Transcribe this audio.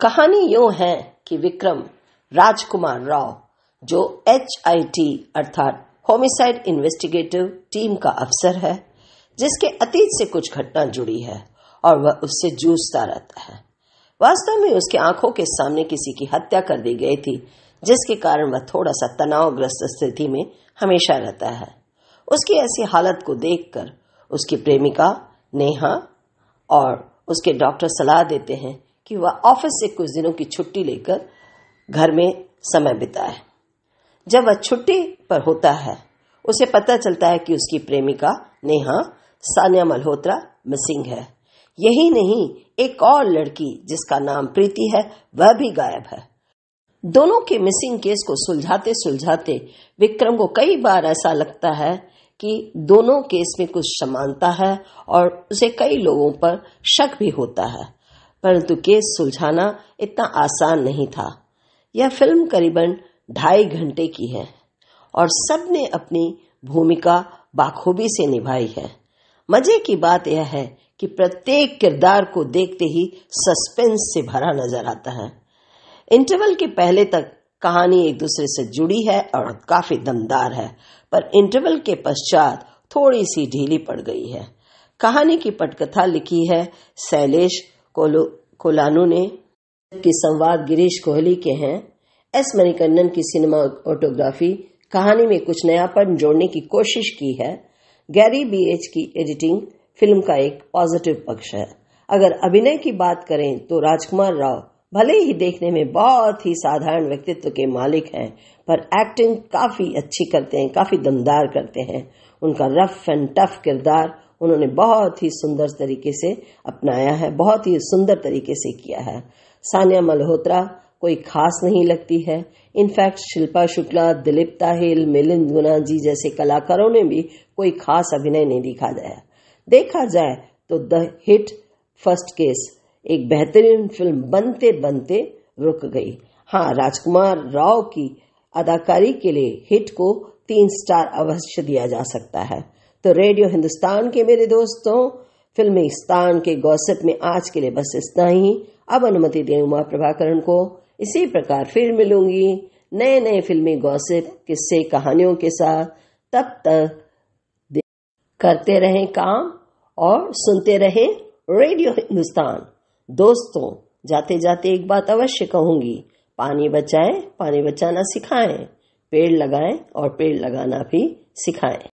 कहानी यो है कि विक्रम राजकुमार राव जो एच आई टी अर्थात होमिसाइड इन्वेस्टिगेटिव टीम का अफसर है जिसके अतीत से कुछ घटना जुड़ी है और वह उससे जूझता रहता है वास्तव में उसकी आंखों के सामने किसी की हत्या कर दी गई थी जिसके कारण वह थोड़ा सा तनावग्रस्त स्थिति में हमेशा रहता है उसकी ऐसी हालत को देखकर उसकी प्रेमिका नेहा और उसके डॉक्टर सलाह देते हैं कि वह ऑफिस से कुछ दिनों की छुट्टी लेकर घर में समय बिताए जब वह छुट्टी पर होता है उसे पता चलता है कि उसकी प्रेमिका नेहा सानिया मल्होत्रा मिसिंग है यही नहीं एक और लड़की जिसका नाम प्रीति है वह भी गायब है दोनों के मिसिंग केस को सुलझाते सुलझाते विक्रम को कई बार ऐसा लगता है कि दोनों केस में कुछ समानता है और उसे कई लोगों पर शक भी होता है परंतु केस सुलझाना इतना आसान नहीं था यह फिल्म करीबन ढाई घंटे की है और सबने अपनी भूमिका बाखूबी से निभाई है मजे की बात यह है कि प्रत्येक किरदार को देखते ही सस्पेंस से भरा नजर आता है इंटरवल के पहले तक कहानी एक दूसरे से जुड़ी है और काफी दमदार है पर इंटरवल के पश्चात थोड़ी सी ढीली पड़ गई है कहानी की पटकथा लिखी है शैलेश कोलानू ने की संवाद गिरीश कोहली के हैं एस मणिकंदन की सिनेमा ऑटोग्राफी कहानी में कुछ नयापन जोड़ने की कोशिश की है गैरी बी एच की एडिटिंग फिल्म का एक पॉजिटिव पक्ष है अगर अभिनय की बात करें तो राजकुमार राव भले ही देखने में बहुत ही साधारण व्यक्तित्व के मालिक हैं पर एक्टिंग काफी अच्छी करते हैं काफी दमदार करते हैं उनका रफ एंड टफ किरदार उन्होंने बहुत ही सुंदर तरीके से अपनाया है बहुत ही सुंदर तरीके से किया है सानिया मल्होत्रा कोई खास नहीं लगती है इनफैक्ट शिल्पा शुक्ला दिलीप ताहिल मिलिंद गुना जी जैसे कलाकारों ने भी कोई खास अभिनय नहीं दिखा जाया देखा जाए तो द हिट फर्स्ट केस एक बेहतरीन फिल्म बनते बनते रुक गई हाँ राजकुमार राव की अदाकारी के लिए हिट को तीन स्टार अवश्य दिया जा सकता है तो रेडियो हिंदुस्तान के मेरे दोस्तों फिल्मी स्थान के गौसप में आज के लिए बस इतना ही अब अनुमति दें उमा प्रभाकरण को इसी प्रकार फिर मिलूंगी नए नए फिल्मी गौसिप किस्से कहानियों के साथ तब तक करते रहें काम और सुनते रहें रेडियो हिंदुस्तान दोस्तों जाते जाते एक बात अवश्य कहूंगी पानी बचाएं पानी बचाना सिखाएं पेड़ लगाएं और पेड़ लगाना भी सिखाएं